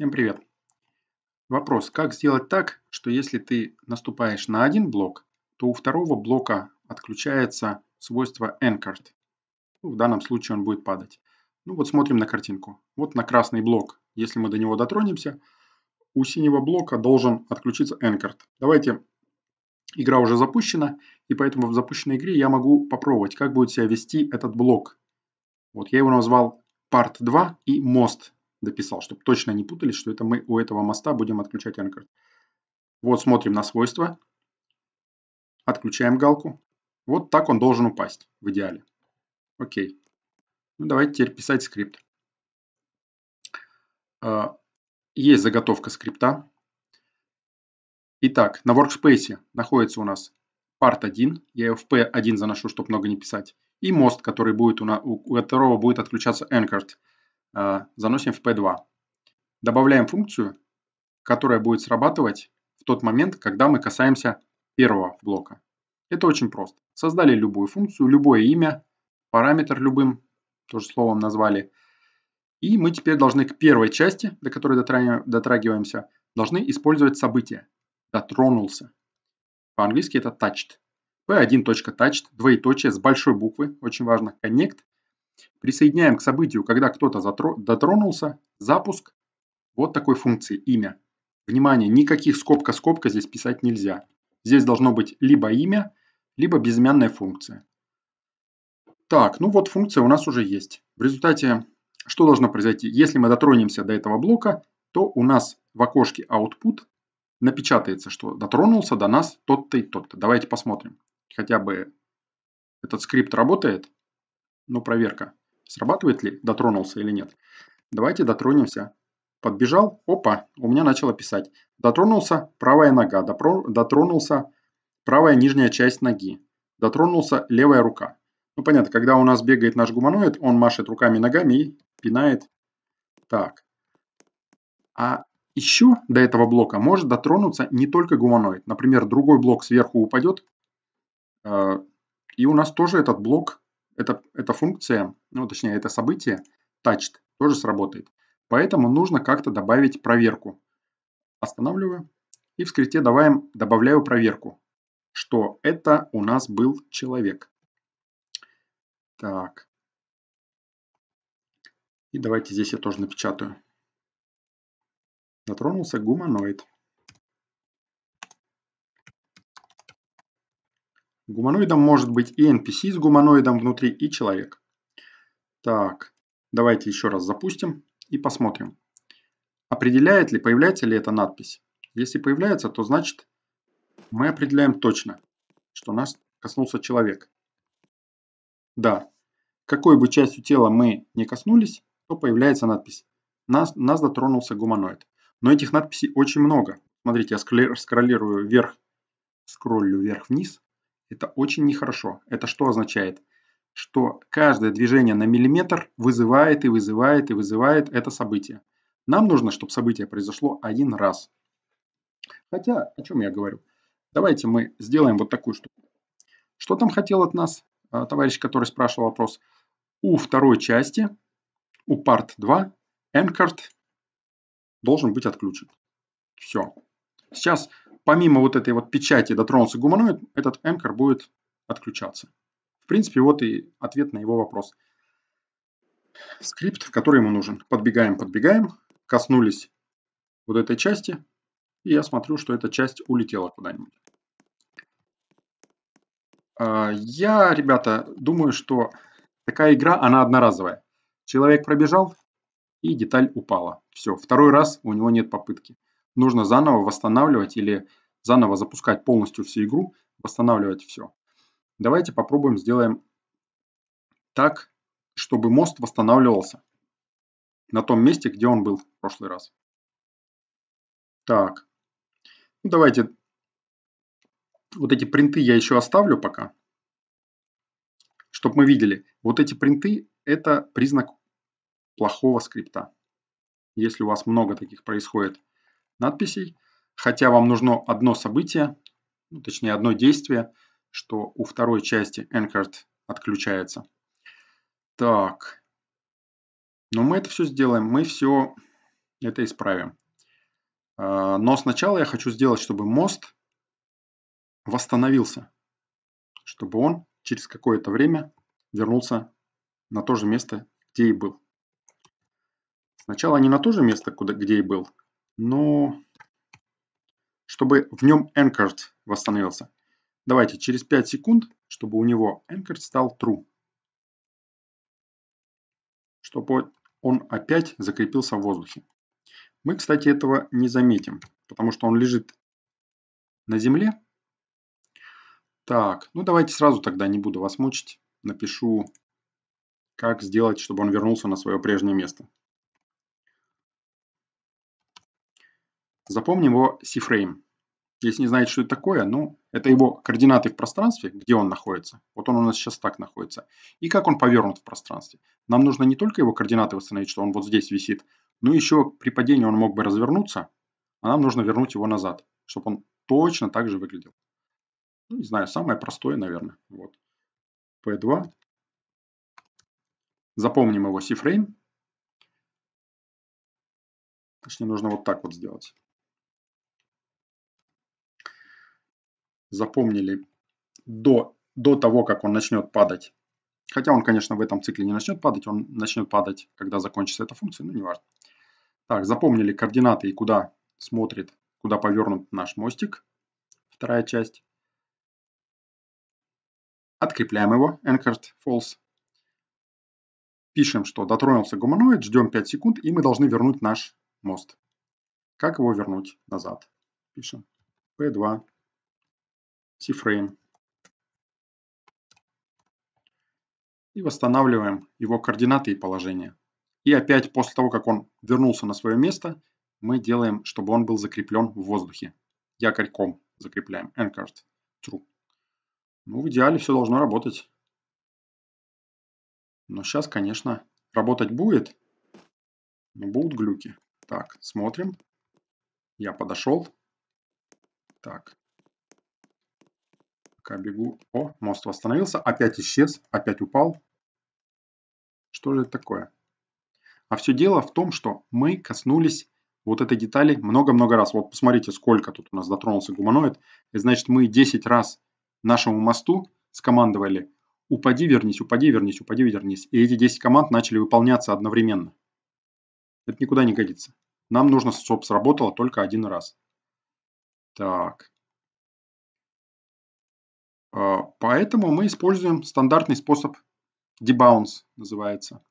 Всем привет! Вопрос, как сделать так, что если ты наступаешь на один блок, то у второго блока отключается свойство anchored. Ну, в данном случае он будет падать. Ну вот смотрим на картинку. Вот на красный блок, если мы до него дотронемся, у синего блока должен отключиться anchored. Давайте, игра уже запущена, и поэтому в запущенной игре я могу попробовать, как будет себя вести этот блок. Вот я его назвал part 2 и most дописал, чтобы точно не путались, что это мы у этого моста будем отключать Anchor. Вот смотрим на свойства, отключаем галку. Вот так он должен упасть в идеале. Окей. Ну, давайте теперь писать скрипт. А, есть заготовка скрипта. Итак, на workspace находится у нас part 1. Я его в P1 заношу, чтобы много не писать. И мост, который будет у, на, у которого будет отключаться anchored. Э, заносим в P2. Добавляем функцию, которая будет срабатывать в тот момент, когда мы касаемся первого блока. Это очень просто. Создали любую функцию, любое имя, параметр любым, тоже словом назвали. И мы теперь должны к первой части, до которой дотрагиваемся, должны использовать событие. Дотронулся. По-английски это touched. P1.touched, двоеточие с большой буквы, очень важно, connect Присоединяем к событию, когда кто-то дотронулся, запуск вот такой функции имя. Внимание, никаких скобка-скобка здесь писать нельзя. Здесь должно быть либо имя, либо безымянная функция. Так, ну вот функция у нас уже есть. В результате что должно произойти? Если мы дотронемся до этого блока, то у нас в окошке output напечатается, что дотронулся до нас тот-то и тот-то. Давайте посмотрим. Хотя бы этот скрипт работает но проверка. Срабатывает ли, дотронулся или нет. Давайте дотронемся. Подбежал, опа, у меня начало писать. Дотронулся правая нога, допро... дотронулся правая нижняя часть ноги, дотронулся левая рука. Ну понятно, когда у нас бегает наш гуманоид, он машет руками и ногами и пинает. Так. А еще до этого блока может дотронуться не только гуманоид. Например, другой блок сверху упадет, э, и у нас тоже этот блок эта, эта функция, ну точнее это событие touched тоже сработает. Поэтому нужно как-то добавить проверку. Останавливаю и в скрипте добавим, добавляю проверку, что это у нас был человек. Так. И давайте здесь я тоже напечатаю. Дотронулся гуманоид. Гуманоидом может быть и NPC с гуманоидом внутри, и человек. Так, давайте еще раз запустим и посмотрим. Определяет ли, появляется ли эта надпись? Если появляется, то значит мы определяем точно, что нас коснулся человек. Да, какой бы частью тела мы не коснулись, то появляется надпись. Нас, нас дотронулся гуманоид. Но этих надписей очень много. Смотрите, я скроллирую вверх, скроллю вверх-вниз. Это очень нехорошо. Это что означает? Что каждое движение на миллиметр вызывает и вызывает и вызывает это событие. Нам нужно, чтобы событие произошло один раз. Хотя, о чем я говорю? Давайте мы сделаем вот такую штуку. Что там хотел от нас э, товарищ, который спрашивал вопрос? У второй части, у part 2, anchored должен быть отключен. Все. Сейчас помимо вот этой вот печати дотронулся гуманоид, этот энкор будет отключаться. В принципе, вот и ответ на его вопрос. Скрипт, который ему нужен. Подбегаем, подбегаем, коснулись вот этой части, и я смотрю, что эта часть улетела куда-нибудь. А, я, ребята, думаю, что такая игра, она одноразовая. Человек пробежал, и деталь упала. Все, второй раз у него нет попытки. Нужно заново восстанавливать или заново запускать полностью всю игру, восстанавливать все. Давайте попробуем сделаем так, чтобы мост восстанавливался на том месте, где он был в прошлый раз. Так, ну, давайте вот эти принты я еще оставлю пока, чтобы мы видели. Вот эти принты – это признак плохого скрипта. Если у вас много таких происходит надписей – хотя вам нужно одно событие, ну, точнее одно действие, что у второй части anchored отключается. Так, но мы это все сделаем, мы все это исправим. А, но сначала я хочу сделать, чтобы мост восстановился, чтобы он через какое-то время вернулся на то же место, где и был. Сначала не на то же место, куда, где и был, но чтобы в нем anchored восстановился. Давайте через 5 секунд, чтобы у него anchored стал true. Чтобы он опять закрепился в воздухе. Мы, кстати, этого не заметим, потому что он лежит на земле. Так, ну давайте сразу тогда не буду вас мучить. Напишу, как сделать, чтобы он вернулся на свое прежнее место. Запомним его C-frame. Если не знаете, что это такое, ну, это его координаты в пространстве, где он находится. Вот он у нас сейчас так находится. И как он повернут в пространстве. Нам нужно не только его координаты восстановить, что он вот здесь висит, но еще при падении он мог бы развернуться, а нам нужно вернуть его назад, чтобы он точно так же выглядел. Ну, не знаю, самое простое, наверное. Вот. P2. Запомним его C-frame. Точнее, нужно вот так вот сделать. запомнили до, до того, как он начнет падать. Хотя он, конечно, в этом цикле не начнет падать, он начнет падать, когда закончится эта функция, но неважно. Так, запомнили координаты и куда смотрит, куда повернут наш мостик. Вторая часть. Открепляем его, anchored false. Пишем, что дотронулся гуманоид, ждем 5 секунд, и мы должны вернуть наш мост. Как его вернуть назад? Пишем P2 c И восстанавливаем его координаты и положение. И опять после того, как он вернулся на свое место, мы делаем, чтобы он был закреплен в воздухе. Якорьком закрепляем. Anchored. True. Ну, в идеале все должно работать. Но сейчас, конечно, работать будет, но будут глюки. Так, смотрим. Я подошел. Так, Пока бегу. О, мост восстановился. Опять исчез. Опять упал. Что же это такое? А все дело в том, что мы коснулись вот этой детали много-много раз. Вот посмотрите, сколько тут у нас дотронулся гуманоид. И значит, мы 10 раз нашему мосту скомандовали «упади, вернись, упади, вернись, упади, вернись». И эти 10 команд начали выполняться одновременно. Это никуда не годится. Нам нужно, чтобы сработало только один раз. Так. А, поэтому мы используем стандартный способ debounce, называется.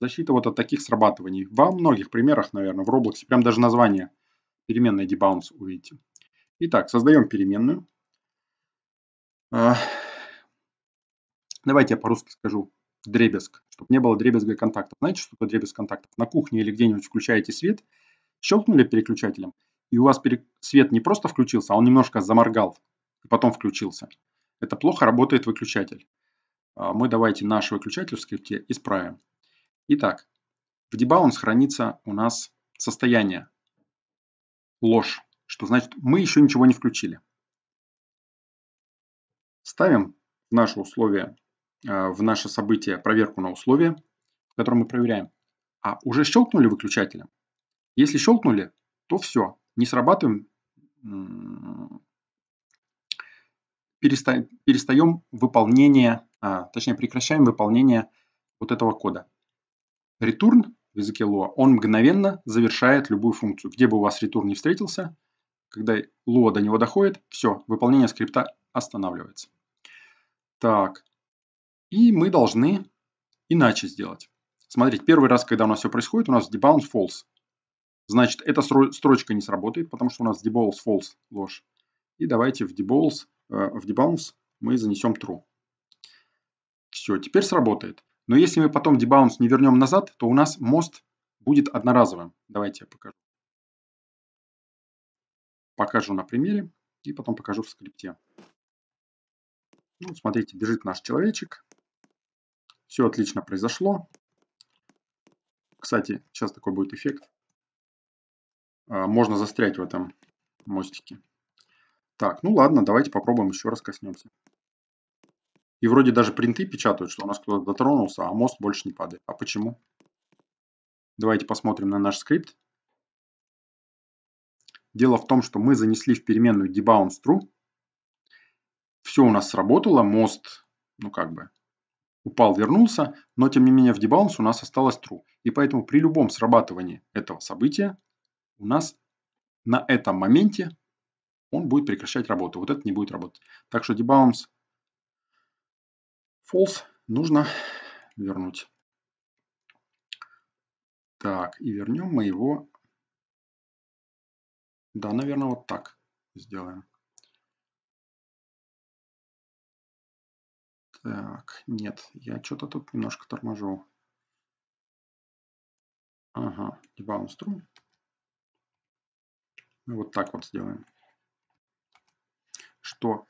Защита вот от таких срабатываний. Во многих примерах, наверное, в Roblox, прям даже название переменной debounce увидите. Итак, создаем переменную. А, давайте я по-русски скажу дребезг, чтобы не было дребезга контактов. Знаете, что такое дребезг контактов? На кухне или где-нибудь включаете свет, щелкнули переключателем, и у вас свет не просто включился, а он немножко заморгал, и потом включился это плохо работает выключатель. А, мы давайте наш выключатель в скрипте исправим. Итак, в debounce хранится у нас состояние ложь, что значит мы еще ничего не включили. Ставим в наше условие, а, в наше событие проверку на условие, в мы проверяем, а уже щелкнули выключателем. Если щелкнули, то все, не срабатываем перестаем, перестаем выполнение, а, точнее прекращаем выполнение вот этого кода. Return в языке Lua, он мгновенно завершает любую функцию. Где бы у вас return не встретился, когда Lua до него доходит, все, выполнение скрипта останавливается. Так, и мы должны иначе сделать. Смотрите, первый раз, когда у нас все происходит, у нас debounce false. Значит, эта строчка не сработает, потому что у нас debounce false ложь. И давайте в debounce Э, в debounce мы занесем true. Все, теперь сработает. Но если мы потом debounce не вернем назад, то у нас мост будет одноразовым. Давайте я покажу. Покажу на примере и потом покажу в скрипте. Ну, смотрите, бежит наш человечек. Все отлично произошло. Кстати, сейчас такой будет эффект. Э, можно застрять в этом мостике. Так, ну ладно, давайте попробуем еще раз коснемся. И вроде даже принты печатают, что у нас кто-то дотронулся, а мост больше не падает. А почему? Давайте посмотрим на наш скрипт. Дело в том, что мы занесли в переменную debounce true. Все у нас сработало, мост, ну как бы, упал, вернулся, но тем не менее в debounce у нас осталось true. И поэтому при любом срабатывании этого события у нас на этом моменте он будет прекращать работу. Вот это не будет работать. Так что debounce false нужно вернуть. Так, и вернем мы его. Да, наверное, вот так сделаем. Так, нет, я что-то тут немножко торможу. Ага, debounce true. Вот так вот сделаем что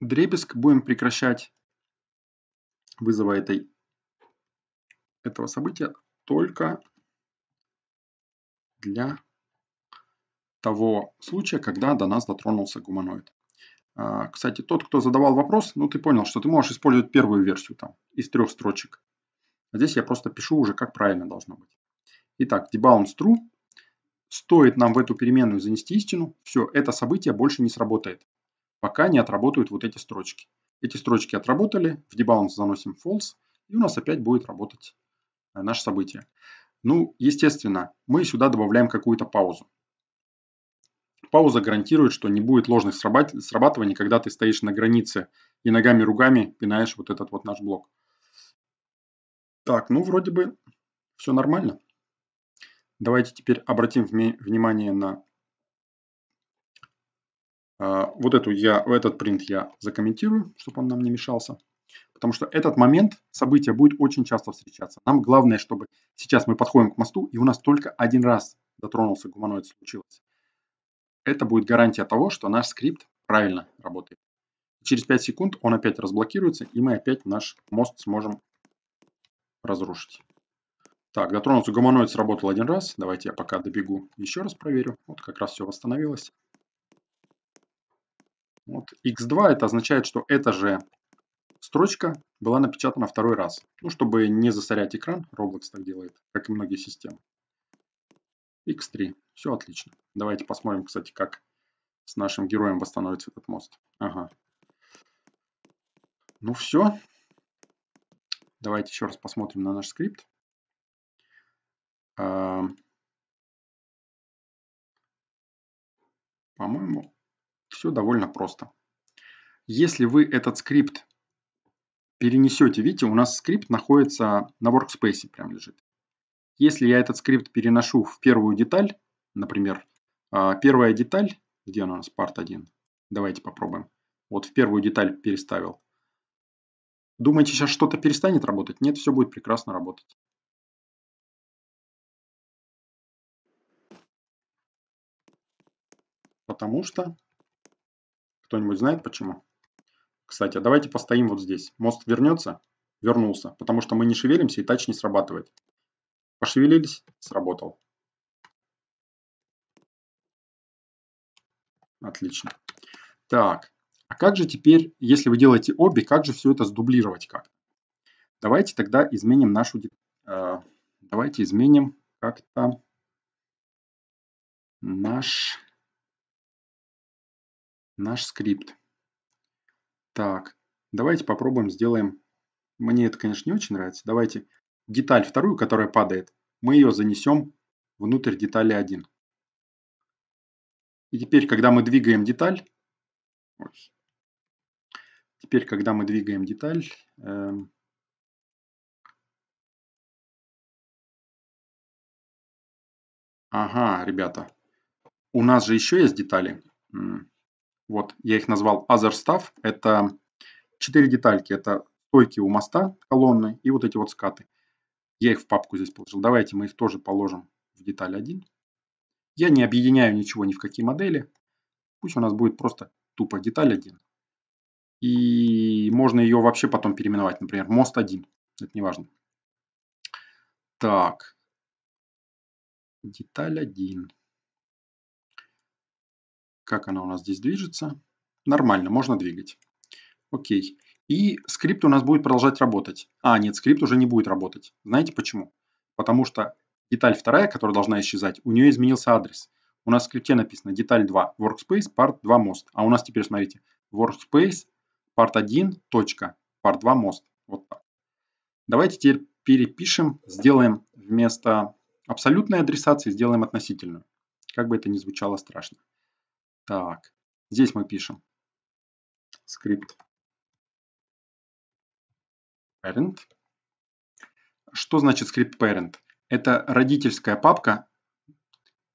дребеск будем прекращать вызова этой, этого события только для того случая, когда до нас дотронулся гуманоид. А, кстати, тот, кто задавал вопрос, ну ты понял, что ты можешь использовать первую версию там из трех строчек. А здесь я просто пишу уже, как правильно должно быть. Итак, debounce true Стоит нам в эту переменную занести истину, все, это событие больше не сработает, пока не отработают вот эти строчки. Эти строчки отработали, в debounce заносим false, и у нас опять будет работать э, наше событие. Ну, естественно, мы сюда добавляем какую-то паузу. Пауза гарантирует, что не будет ложных срабатываний, когда ты стоишь на границе и ногами-ругами пинаешь вот этот вот наш блок. Так, ну вроде бы все нормально. Давайте теперь обратим внимание на а, вот эту я, этот принт я закомментирую, чтобы он нам не мешался. Потому что этот момент события будет очень часто встречаться. Нам главное, чтобы сейчас мы подходим к мосту, и у нас только один раз дотронулся гуманоид, случилось. Это будет гарантия того, что наш скрипт правильно работает. Через 5 секунд он опять разблокируется, и мы опять наш мост сможем разрушить. Так, дотронуться гуманоид сработал один раз. Давайте я пока добегу еще раз проверю. Вот как раз все восстановилось. Вот x2 это означает, что эта же строчка была напечатана второй раз. Ну, чтобы не засорять экран, Roblox так делает, как и многие системы. x3. Все отлично. Давайте посмотрим, кстати, как с нашим героем восстановится этот мост. Ага. Ну все. Давайте еще раз посмотрим на наш скрипт. По-моему, все довольно просто. Если вы этот скрипт перенесете, видите, у нас скрипт находится на workspace, прям лежит. Если я этот скрипт переношу в первую деталь, например, а, первая деталь, где она у нас, part 1, давайте попробуем. Вот в первую деталь переставил. Думаете, сейчас что-то перестанет работать? Нет, все будет прекрасно работать. Потому что... Кто-нибудь знает почему? Кстати, а давайте постоим вот здесь. Мост вернется? Вернулся. Потому что мы не шевелимся и тач не срабатывает. Пошевелились? Сработал. Отлично. Так, а как же теперь, если вы делаете обе, как же все это сдублировать как? Давайте тогда изменим нашу... Э, давайте изменим как-то наш наш скрипт. Так, давайте попробуем сделаем... Мне это, конечно, не очень нравится. Давайте деталь вторую, которая падает, мы ее занесем внутрь детали 1. И теперь, когда мы двигаем деталь, ой, теперь, когда мы двигаем деталь, э, ага, ребята, у нас же еще есть детали. Вот, я их назвал Other Stuff. Это четыре детальки. Это стойки у моста, колонны и вот эти вот скаты. Я их в папку здесь положил. Давайте мы их тоже положим в деталь 1. Я не объединяю ничего ни в какие модели. Пусть у нас будет просто тупо деталь 1. И можно ее вообще потом переименовать. Например, мост 1. Это не важно. Так. Деталь 1. Как она у нас здесь движется? Нормально, можно двигать. Окей. И скрипт у нас будет продолжать работать. А, нет, скрипт уже не будет работать. Знаете почему? Потому что деталь вторая, которая должна исчезать, у нее изменился адрес. У нас в скрипте написано деталь 2 workspace part 2 мост, А у нас теперь, смотрите, workspace part 1 точка part 2 мост. Вот так. Давайте теперь перепишем, сделаем вместо абсолютной адресации, сделаем относительную. Как бы это ни звучало страшно. Так, здесь мы пишем скрипт parent. Что значит скрипт parent? Это родительская папка,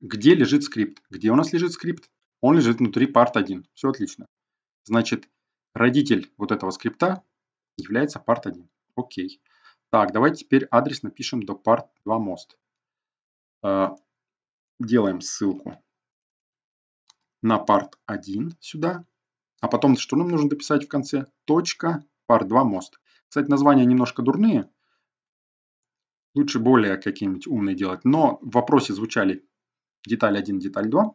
где лежит скрипт. Где у нас лежит скрипт? Он лежит внутри part 1. Все отлично. Значит, родитель вот этого скрипта является part 1. Окей. Так, давайте теперь адрес напишем до part 2 most. Э, делаем ссылку на part 1 сюда, а потом, что нам нужно дописать в конце, точка, part 2 мост. Кстати, названия немножко дурные, лучше более какие-нибудь умные делать, но в вопросе звучали деталь 1, деталь 2,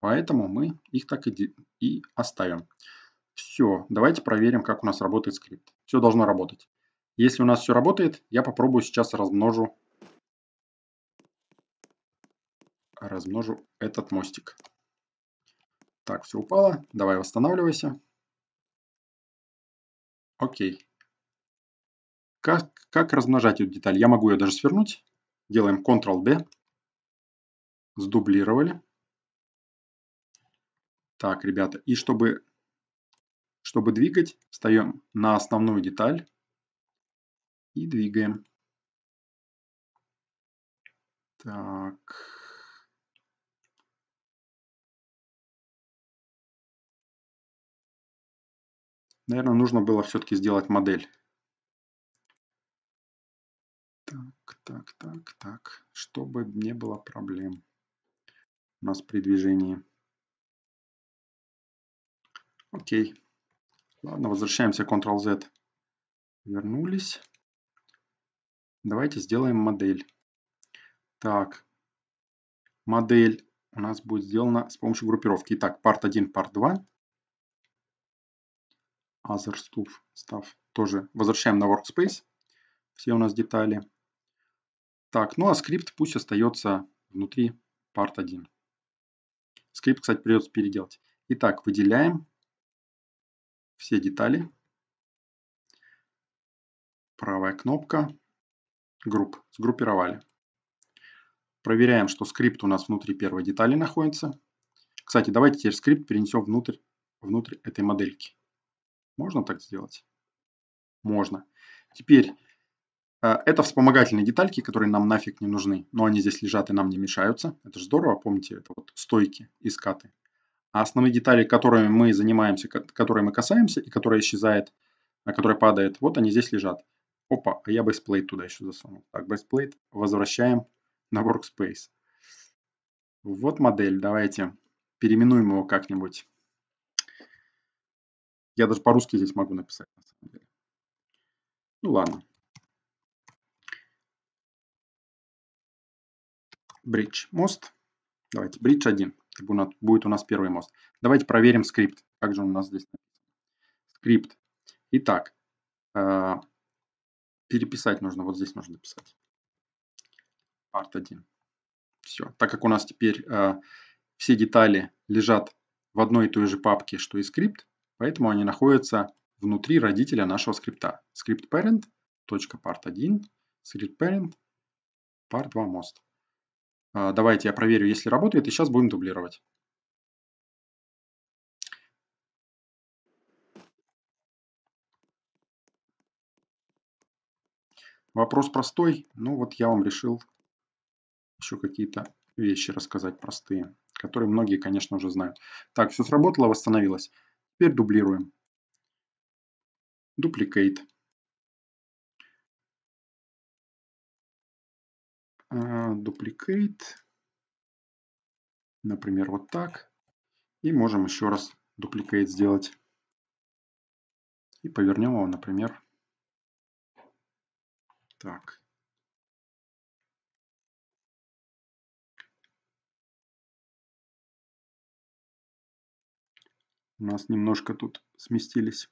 поэтому мы их так и, и оставим. Все, давайте проверим, как у нас работает скрипт. Все должно работать. Если у нас все работает, я попробую сейчас размножу размножу этот мостик. Так, все упало. Давай восстанавливайся. Окей. Как, как размножать эту деталь? Я могу ее даже свернуть. Делаем Ctrl-D. Сдублировали. Так, ребята, и чтобы, чтобы двигать, встаем на основную деталь и двигаем. Так. Наверное, нужно было все-таки сделать модель. Так, так, так, так. Чтобы не было проблем у нас при движении. Окей. Ладно, возвращаемся. Ctrl-Z. Вернулись. Давайте сделаем модель. Так. Модель у нас будет сделана с помощью группировки. Итак, part 1, part 2 other stuff, stuff. Тоже возвращаем на workspace все у нас детали. Так, ну а скрипт пусть остается внутри part 1. Скрипт, кстати, придется переделать. Итак, выделяем все детали. Правая кнопка. Групп. Сгруппировали. Проверяем, что скрипт у нас внутри первой детали находится. Кстати, давайте теперь скрипт перенесем внутрь, внутрь этой модельки. Можно так сделать? Можно. Теперь э, это вспомогательные детальки, которые нам нафиг не нужны, но они здесь лежат и нам не мешаются. Это же здорово, помните, это вот стойки и скаты. А основные детали, которыми мы занимаемся, которые мы касаемся и которая исчезает, э, которая падает, вот они здесь лежат. Опа, а я бейсплейт туда еще засунул. Так, бейсплейт возвращаем на workspace. Вот модель, давайте переименуем его как-нибудь. Я даже по-русски здесь могу написать, на самом деле. Ну ладно. Bridge, мост. Давайте, bridge 1. Будет у нас первый мост. Давайте проверим скрипт. Как же он у нас здесь написан? Скрипт. Итак, э, переписать нужно. Вот здесь нужно написать. Part 1. Все. Так как у нас теперь э, все детали лежат в одной и той же папке, что и скрипт, Поэтому они находятся внутри родителя нашего скрипта. Скрипт part1, скрипт part2 most. Давайте я проверю, если работает, и сейчас будем дублировать. Вопрос простой, но ну вот я вам решил еще какие-то вещи рассказать простые, которые многие, конечно, уже знают. Так, все сработало, восстановилось. Теперь дублируем. Duplicate. А, duplicate. Например, вот так. И можем еще раз duplicate сделать. И повернем его, например, так. У нас немножко тут сместились.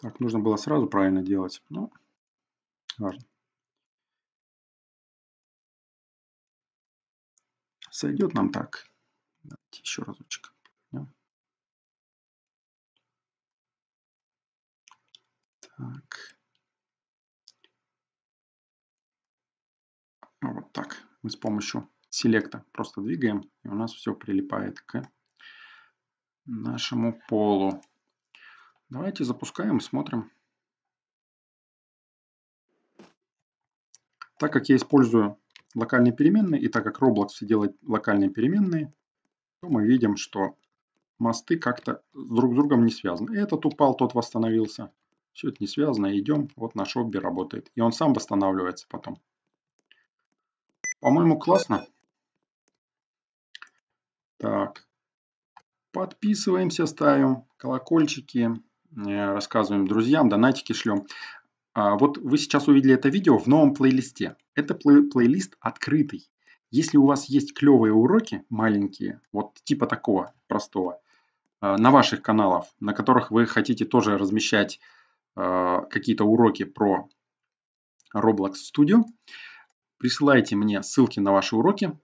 Так, нужно было сразу правильно делать. Ну, важно. Сойдет нам так. Давайте еще разочек. Так. Ну, вот так. Мы с помощью селекта просто двигаем, и у нас все прилипает к нашему полу. Давайте запускаем, смотрим. Так как я использую локальные переменные, и так как Roblox все делает локальные переменные, то мы видим, что мосты как-то друг с другом не связаны. Этот упал, тот восстановился. Все это не связано. Идем, вот наш обби работает. И он сам восстанавливается потом. По-моему, классно. Так. Подписываемся, ставим колокольчики, э, рассказываем друзьям, донатики шлем. А вот вы сейчас увидели это видео в новом плейлисте. Это плей плейлист открытый. Если у вас есть клевые уроки, маленькие, вот типа такого простого, э, на ваших каналах, на которых вы хотите тоже размещать э, какие-то уроки про Roblox Studio, Присылайте мне ссылки на ваши уроки.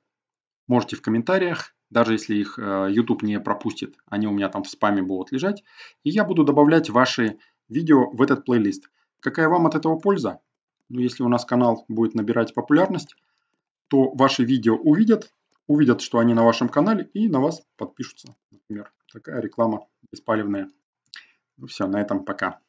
Можете в комментариях, даже если их э, YouTube не пропустит, они у меня там в спаме будут лежать. И я буду добавлять ваши видео в этот плейлист. Какая вам от этого польза? Ну, если у нас канал будет набирать популярность, то ваши видео увидят, увидят, что они на вашем канале и на вас подпишутся. Например, такая реклама беспалевная. Ну все, на этом пока.